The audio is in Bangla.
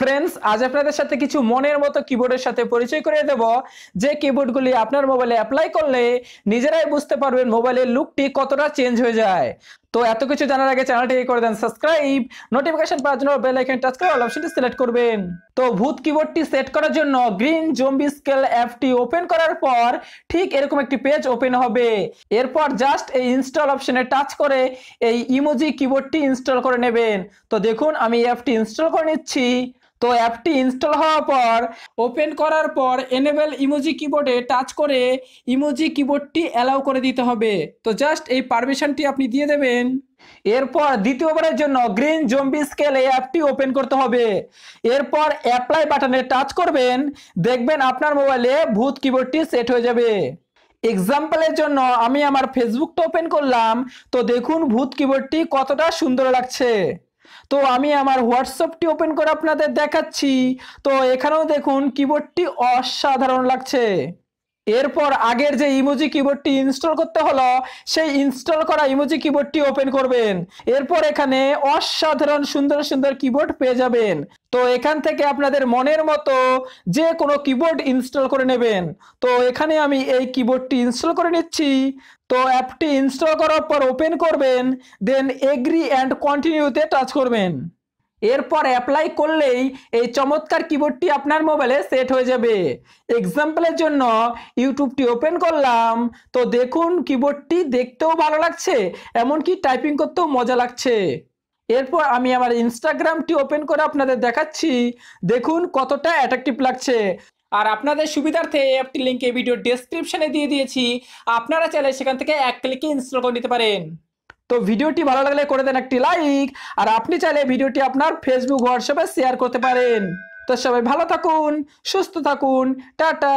ফ্রেন্ডস আজ আপনাদের সাথে কিছু মনের মতো কিবোর্ডের সাথে পরিচয় করে দেব যে কিবোর্ডগুলি আপনার মোবাইলে অ্যাপ্লাই করলে নিজেরাই বুঝতে পারবেন মোবাইলের লুকটি কতটা চেঞ্জ হয়ে যায় তো এত কিছু জানার আগে চ্যানেলটিকে করে দেন সাবস্ক্রাইব নোটিফিকেশন পাওয়ার জন্য বেল আইকন টাচ করে অল অপশনটি সিলেক্ট করবেন তো ভূত কিবোর্ডটি সেট করার জন্য গ্রিন জম্বি স্কেল অ্যাপটি ওপেন করার পর ঠিক এরকম একটি পেজ ওপেন হবে এরপর জাস্ট এই ইনস্টল অপশনে টাচ করে এই ইমোজি কিবোর্ডটি ইনস্টল করে নেবেন তো দেখুন আমি অ্যাপটি ইনস্টল করে নিচ্ছি তো অ্যাপটি ইনস্টল হওয়ার পর ওপেন করার পর এনেবেল ইমোজি কিবোর্ডে টাচ করে ইমোজি কিবোর্ডটি অ্যালাউ করে দিতে হবে তো জাস্ট এই পারমিশনটি আপনি দিয়ে দেবেন এরপর দ্বিতীয়বারের জন্য গ্রিন জম্বি স্কেল এই অ্যাপটি ওপেন করতে হবে এরপর অ্যাপ্লাই বাটনে টাচ করবেন দেখবেন আপনার মোবাইলে ভূত কিবোর্ডটি সেট হয়ে যাবে এক্সাম্পলের জন্য আমি আমার ফেসবুকটা ওপেন করলাম তো দেখুন ভূত কিবোর্ডটি কতটা সুন্দর লাগছে তো আমি আমার হোয়াটসঅ্যাপটি ওপেন করে আপনাদের দেখাচ্ছি তো এখানেও দেখুন কিবোর্ডটি অসাধারণ লাগছে এরপর আগের যে ইমোজি কিবোর্ডটি ইনস্টল করতে হলো সেই ইনস্টল করা ইমোজি কিবোর্ডটি ওপেন করবেন এরপর এখানে অসাধারণ সুন্দর সুন্দর কিবোর্ড পেয়ে যাবেন তো এখান থেকে আপনাদের মনের মতো যে কোনো কিবোর্ড ইনস্টল করে নেবেন তো এখানে আমি এই কিবোর্ডটি ইনস্টল করে নিচ্ছি তো অ্যাপটি ইনস্টল করার পর ওপেন করবেন দেন এগ্রি অ্যান্ড কন্টিনিউতে টাচ করবেন এরপর অ্যাপ্লাই করলেই এই চমৎকার কিবোর্ডটি আপনার মোবাইলে সেট হয়ে যাবে এক্সাম্পলের জন্য ইউটিউবটি ওপেন করলাম তো দেখুন কিবোর্ডটি দেখতেও ভালো লাগছে এমনকি টাইপিং করতেও মজা লাগছে এরপর আমি আমার ইনস্টাগ্রামটি ওপেন করে আপনাদের দেখাচ্ছি দেখুন কতটা অ্যাট্রাকটিভ লাগছে আর আপনাদের সুবিধার্থে এই অ্যাপটি লিঙ্কে ভিডিও ডেসক্রিপশানে দিয়ে দিয়েছি আপনারা চাইলে সেখান থেকে এক ক্লিকে ইনস্টল করে নিতে পারেন তো ভিডিওটি ভালো লাগলে করে দেন একটি লাইক আর আপনি চাইলে ভিডিওটি আপনার ফেসবুক হোয়াটসঅ্যাপে শেয়ার করতে পারেন তো সবাই ভালো থাকুন সুস্থ থাকুন টাটা